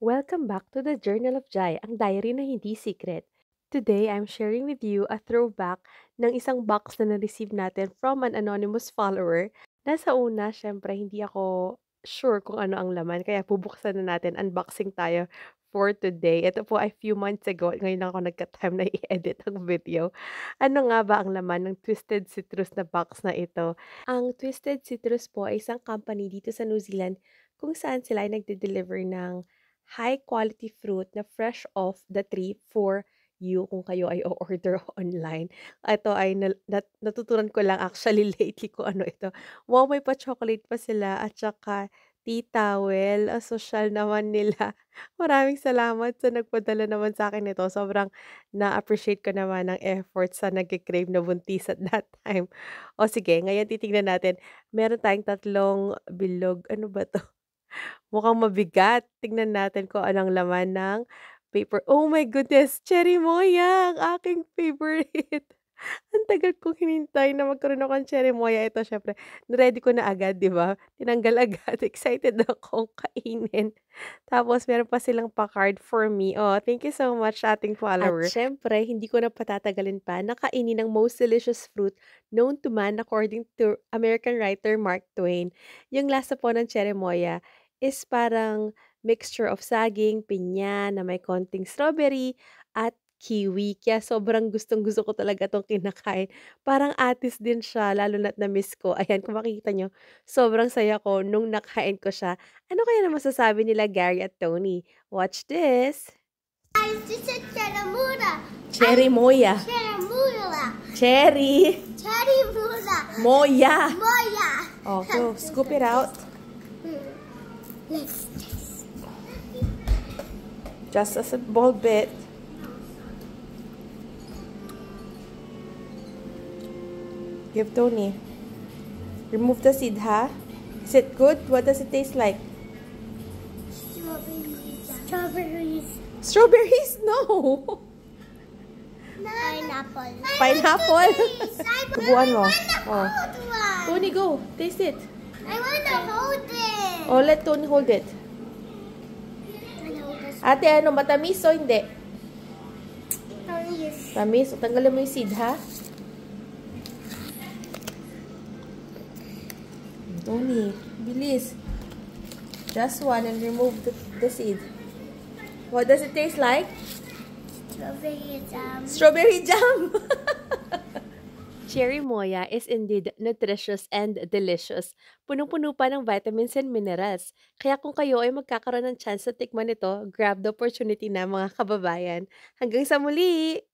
Welcome back to the Journal of Jai, ang diary na hindi secret. Today, I'm sharing with you a throwback ng isang box na na-receive natin from an anonymous follower. Nasa una, syempre, hindi ako sure kung ano ang laman, kaya bubuksan na natin, unboxing tayo for today. Ito po ay few months ago, ngayon lang ako nagka-time na i-edit ang video. Ano nga ba ang laman ng Twisted Citrus na box na ito? Ang Twisted Citrus po ay isang company dito sa New Zealand kung saan sila ay nagde-deliver ng high quality fruit na fresh off the tree for you kung kayo ay o-order online. Ito ay nat natutunan ko lang actually lately ko ano ito. Wow, may pa-chocolate pa sila at saka tea towel. a social naman nila. Maraming salamat sa nagpadala naman sa akin ito. Sobrang na-appreciate ko naman ang effort sa nag-crave na buntis at that time. O sige, ngayon titignan natin. Meron tayong tatlong bilog. Ano ba to? Mukhang mabigat. Tignan natin kung anong laman ng paper. Oh my goodness! Cherry Moya, Ang aking favorite! Ang tagal kong hinintay na magkaroon ako ng Moya. Ito, syempre, ready ko na agad, di ba? Tinanggal agad. Excited akong kainin. Tapos, meron pa silang pa-card for me. Oh, thank you so much sa ating follower. At syempre, hindi ko na patatagalin pa. Nakainin ng most delicious fruit known to man according to American writer Mark Twain. Yung lasa po ng Cherry Moya, is parang mixture of saging, pinya na may konting strawberry at kiwi. Kaya sobrang gustong-gusto ko talaga itong kinakain. Parang atis din siya, lalo na't na-miss ko. Ayan, kung makikita nyo, sobrang saya ko nung nakain ko siya. Ano kaya na masasabi nila Gary at Tony? Watch this! Guys, this is Cherimura. Cherry Moya. Cherimura. Cherry. Cherry Moya. Moya. Okay, scoop it out. Just a small bit. Give Tony. Remove the seed, huh? Is it good? What does it taste like? Strawberries. Strawberries. Strawberries? No. Pineapple. Pineapple? Subuan mo. Oh. Tony, go. Taste it. I want the whole thing. Oh, let Tony hold it. Ate, ano, matamis o hindi? Tamis. Tamis. O, tanggalin mo yung seed, ha? Tony, bilis. Just one and remove the, the seed. What does it taste like? Strawberry jam. Strawberry jam. Cherry Moya is indeed nutritious and delicious. Punong-puno pa ng vitamins and minerals. Kaya kung kayo ay magkakaroon ng chance na tikman ito, grab the opportunity na mga kababayan. Hanggang sa muli!